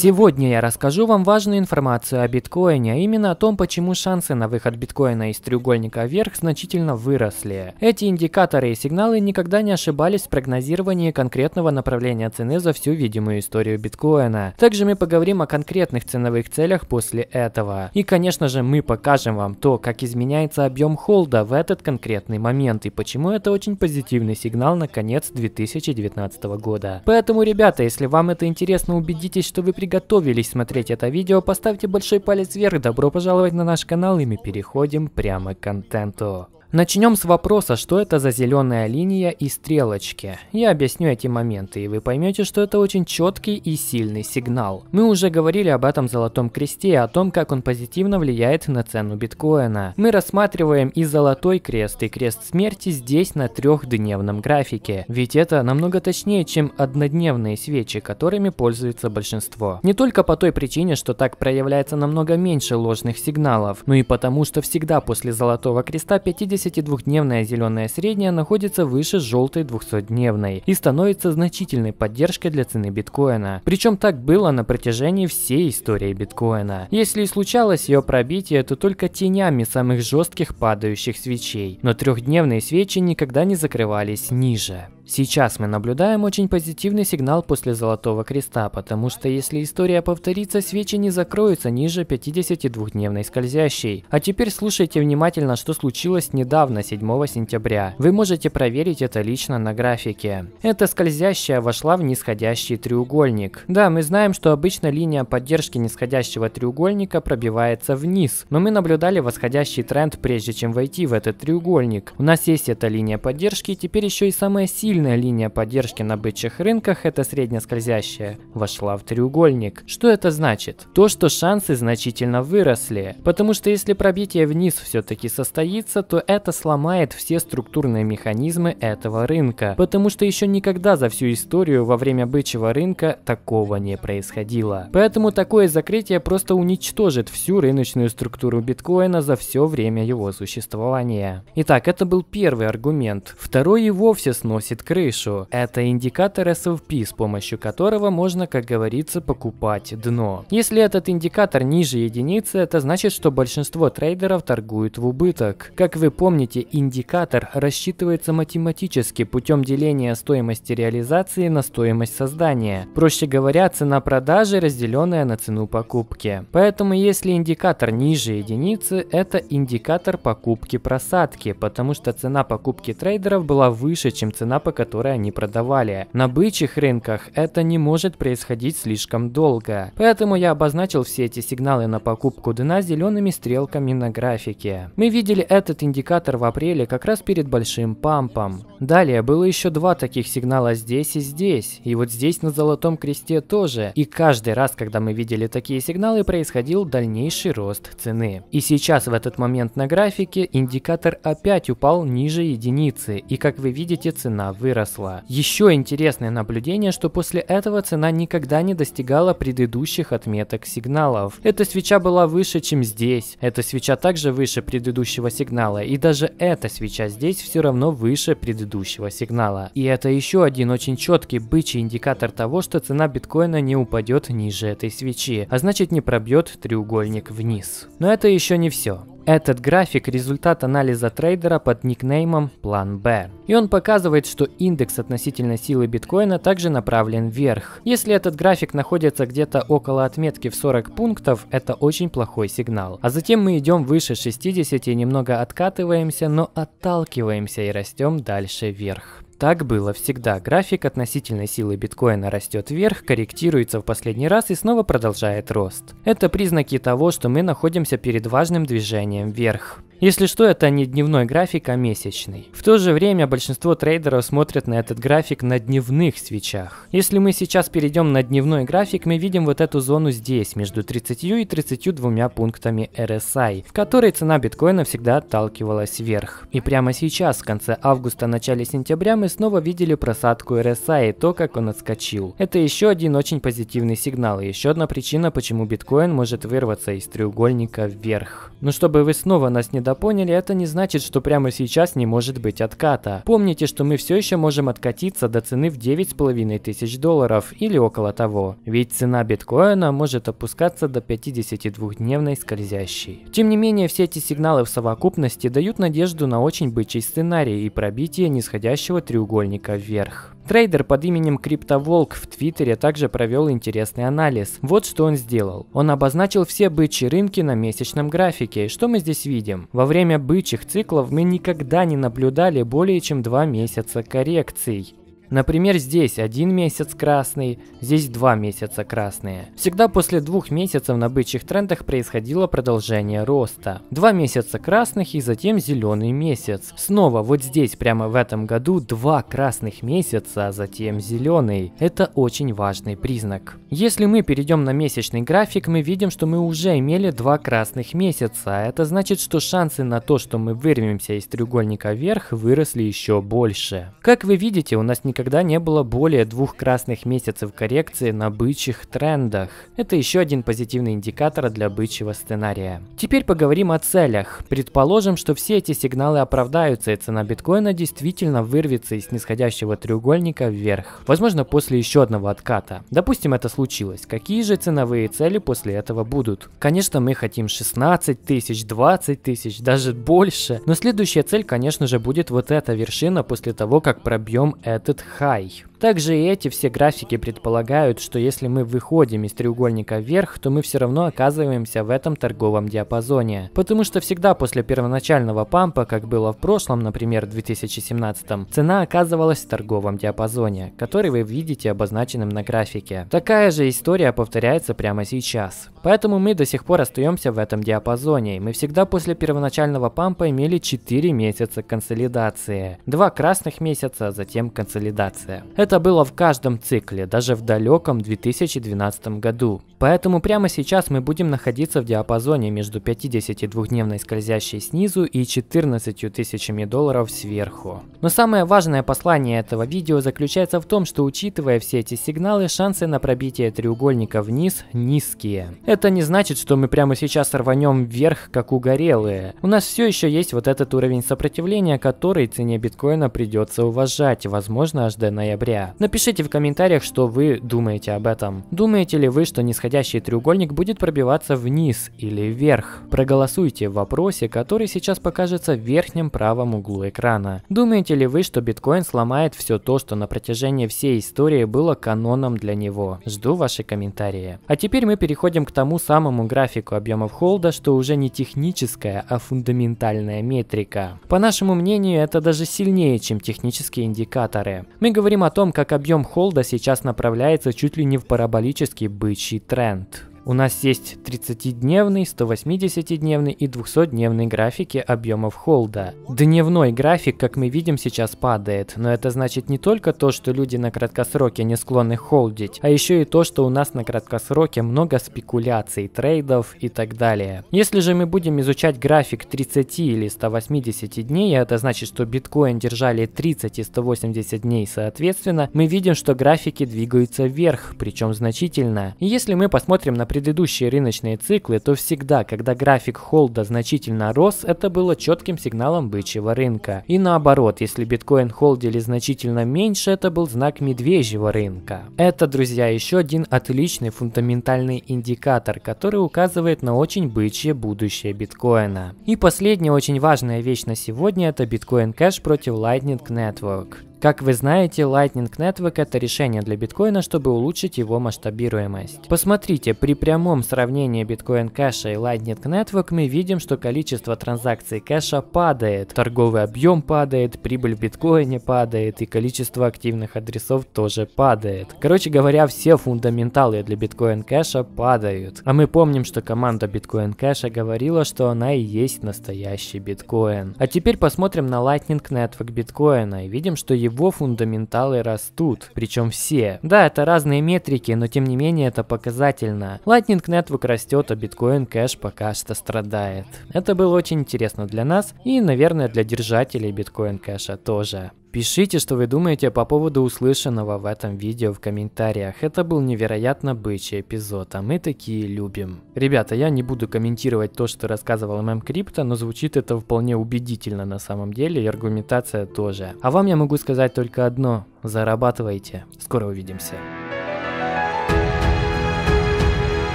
Сегодня я расскажу вам важную информацию о биткоине, а именно о том, почему шансы на выход биткоина из треугольника вверх значительно выросли. Эти индикаторы и сигналы никогда не ошибались в прогнозировании конкретного направления цены за всю видимую историю биткоина. Также мы поговорим о конкретных ценовых целях после этого. И, конечно же, мы покажем вам то, как изменяется объем холда в этот конкретный момент и почему это очень позитивный сигнал на конец 2019 года. Поэтому, ребята, если вам это интересно убедитесь убедитесь, что вы приготовились смотреть это видео, поставьте большой палец вверх, добро пожаловать на наш канал и мы переходим прямо к контенту. Начнем с вопроса, что это за зеленая линия и стрелочки. Я объясню эти моменты, и вы поймете, что это очень четкий и сильный сигнал. Мы уже говорили об этом золотом кресте и о том, как он позитивно влияет на цену биткоина. Мы рассматриваем и золотой крест, и крест смерти здесь на трехдневном графике, ведь это намного точнее, чем однодневные свечи, которыми пользуется большинство. Не только по той причине, что так проявляется намного меньше ложных сигналов, но и потому, что всегда после золотого креста 50 72-дневная зеленая средняя находится выше желтой 200-дневной и становится значительной поддержкой для цены биткоина. Причем так было на протяжении всей истории биткоина. Если и случалось ее пробитие, то только тенями самых жестких падающих свечей, но трехдневные свечи никогда не закрывались ниже. Сейчас мы наблюдаем очень позитивный сигнал после Золотого Креста, потому что если история повторится, свечи не закроются ниже 52-дневной скользящей. А теперь слушайте внимательно, что случилось недавно, 7 сентября. Вы можете проверить это лично на графике. Эта скользящая вошла в нисходящий треугольник. Да, мы знаем, что обычно линия поддержки нисходящего треугольника пробивается вниз, но мы наблюдали восходящий тренд прежде чем войти в этот треугольник. У нас есть эта линия поддержки, теперь еще и самая сильная Сильная линия поддержки на бычьих рынках, это среднескользящая, вошла в треугольник. Что это значит? То, что шансы значительно выросли, потому что если пробитие вниз все-таки состоится, то это сломает все структурные механизмы этого рынка, потому что еще никогда за всю историю во время бычьего рынка такого не происходило. Поэтому такое закрытие просто уничтожит всю рыночную структуру биткоина за все время его существования. Итак, это был первый аргумент. Второй и вовсе сносит крышу. Это индикатор SLP, с помощью которого можно, как говорится, покупать дно. Если этот индикатор ниже единицы, это значит, что большинство трейдеров торгуют в убыток. Как вы помните, индикатор рассчитывается математически путем деления стоимости реализации на стоимость создания. Проще говоря, цена продажи, разделенная на цену покупки. Поэтому если индикатор ниже единицы, это индикатор покупки просадки, потому что цена покупки трейдеров была выше, чем цена, по которые они продавали. На бычьих рынках это не может происходить слишком долго. Поэтому я обозначил все эти сигналы на покупку дна зелеными стрелками на графике. Мы видели этот индикатор в апреле как раз перед большим пампом. Далее было еще два таких сигнала здесь и здесь. И вот здесь на золотом кресте тоже. И каждый раз, когда мы видели такие сигналы, происходил дальнейший рост цены. И сейчас в этот момент на графике индикатор опять упал ниже единицы. И как вы видите, цена выросла выросла. Еще интересное наблюдение, что после этого цена никогда не достигала предыдущих отметок сигналов. Эта свеча была выше, чем здесь. Эта свеча также выше предыдущего сигнала. И даже эта свеча здесь все равно выше предыдущего сигнала. И это еще один очень четкий бычий индикатор того, что цена биткоина не упадет ниже этой свечи, а значит не пробьет треугольник вниз. Но это еще не все. Этот график – результат анализа трейдера под никнеймом План Б. И он показывает, что индекс относительно силы биткоина также направлен вверх. Если этот график находится где-то около отметки в 40 пунктов, это очень плохой сигнал. А затем мы идем выше 60 и немного откатываемся, но отталкиваемся и растем дальше вверх. Так было всегда. График относительной силы биткоина растет вверх, корректируется в последний раз и снова продолжает рост. Это признаки того, что мы находимся перед важным движением вверх. Если что, это не дневной график, а месячный. В то же время большинство трейдеров смотрят на этот график на дневных свечах. Если мы сейчас перейдем на дневной график, мы видим вот эту зону здесь, между 30 и 32 пунктами RSI, в которой цена биткоина всегда отталкивалась вверх. И прямо сейчас, в конце августа, начале сентября, мы снова видели просадку RSI и то, как он отскочил. Это еще один очень позитивный сигнал и еще одна причина, почему биткоин может вырваться из треугольника вверх. Но чтобы вы снова нас не да это не значит, что прямо сейчас не может быть отката. Помните, что мы все еще можем откатиться до цены в 9,5 тысяч долларов или около того. Ведь цена биткоина может опускаться до 52-дневной скользящей. Тем не менее, все эти сигналы в совокупности дают надежду на очень бычий сценарий и пробитие нисходящего треугольника вверх. Трейдер под именем Криптоволк в Твиттере также провел интересный анализ. Вот что он сделал. Он обозначил все бычьи рынки на месячном графике. Что мы здесь видим? Во время бычьих циклов мы никогда не наблюдали более чем два месяца коррекций. Например, здесь один месяц красный, здесь два месяца красные. Всегда после двух месяцев на бычьих трендах происходило продолжение роста. Два месяца красных и затем зеленый месяц. Снова вот здесь, прямо в этом году, два красных месяца, а затем зеленый. Это очень важный признак. Если мы перейдем на месячный график, мы видим, что мы уже имели два красных месяца. Это значит, что шансы на то, что мы вырвемся из треугольника вверх, выросли еще больше. Как вы видите, у нас никаких никогда не было более двух красных месяцев коррекции на бычьих трендах. Это еще один позитивный индикатор для бычьего сценария. Теперь поговорим о целях. Предположим, что все эти сигналы оправдаются и цена биткоина действительно вырвется из нисходящего треугольника вверх. Возможно, после еще одного отката. Допустим, это случилось. Какие же ценовые цели после этого будут? Конечно, мы хотим 16 тысяч, 20 тысяч, даже больше. Но следующая цель, конечно же, будет вот эта вершина после того, как пробьем этот Хай. Также и эти все графики предполагают, что если мы выходим из треугольника вверх, то мы все равно оказываемся в этом торговом диапазоне. Потому что всегда после первоначального пампа, как было в прошлом, например, 2017, цена оказывалась в торговом диапазоне, который вы видите обозначенным на графике. Такая же история повторяется прямо сейчас. Поэтому мы до сих пор остаемся в этом диапазоне, и мы всегда после первоначального пампа имели 4 месяца консолидации. Два красных месяца, затем консолидация. Это было в каждом цикле, даже в далеком 2012 году. Поэтому прямо сейчас мы будем находиться в диапазоне между 52-дневной скользящей снизу и 14 тысячами долларов сверху. Но самое важное послание этого видео заключается в том, что учитывая все эти сигналы, шансы на пробитие треугольника вниз низкие. Это не значит, что мы прямо сейчас рванем вверх, как угорелые. У нас все еще есть вот этот уровень сопротивления, который цене биткоина придется уважать, возможно, аж до ноября. Андрея. Напишите в комментариях, что вы думаете об этом. Думаете ли вы, что нисходящий треугольник будет пробиваться вниз или вверх? Проголосуйте в вопросе, который сейчас покажется в верхнем правом углу экрана. Думаете ли вы, что биткоин сломает все то, что на протяжении всей истории было каноном для него? Жду ваши комментарии. А теперь мы переходим к тому самому графику объемов холда, что уже не техническая, а фундаментальная метрика. По нашему мнению, это даже сильнее, чем технические индикаторы. Мы говорим о том, том, как объем холда сейчас направляется чуть ли не в параболический бычий тренд. У нас есть 30-дневный, 180-дневный и 200-дневный графики объемов холда. Дневной график, как мы видим, сейчас падает, но это значит не только то, что люди на краткосроке не склонны холдить, а еще и то, что у нас на краткосроке много спекуляций, трейдов и так далее. Если же мы будем изучать график 30 или 180 дней, а это значит, что биткоин держали 30 и 180 дней соответственно, мы видим, что графики двигаются вверх, причем значительно. И если мы посмотрим, например, предыдущие рыночные циклы, то всегда, когда график холда значительно рос, это было четким сигналом бычьего рынка. И наоборот, если биткоин холдили значительно меньше, это был знак медвежьего рынка. Это, друзья, еще один отличный фундаментальный индикатор, который указывает на очень бычье будущее биткоина. И последняя очень важная вещь на сегодня это биткоин кэш против Lightning Network. Как вы знаете, Lightning Network – это решение для биткоина, чтобы улучшить его масштабируемость. Посмотрите, при прямом сравнении биткоин кэша и Lightning Network мы видим, что количество транзакций кэша падает, торговый объем падает, прибыль в биткоине падает и количество активных адресов тоже падает. Короче говоря, все фундаменталы для биткоин кэша падают. А мы помним, что команда биткоин кэша говорила, что она и есть настоящий биткоин. А теперь посмотрим на Lightning Network биткоина и видим, что его его фундаменталы растут, причем все. Да, это разные метрики, но тем не менее это показательно. Lightning Network растет, а Bitcoin Cash пока что страдает. Это было очень интересно для нас и, наверное, для держателей Bitcoin кэша тоже. Пишите, что вы думаете по поводу услышанного в этом видео в комментариях. Это был невероятно бычий эпизод, а мы такие любим. Ребята, я не буду комментировать то, что рассказывал ММ Крипто, но звучит это вполне убедительно на самом деле, и аргументация тоже. А вам я могу сказать только одно – зарабатывайте. Скоро увидимся.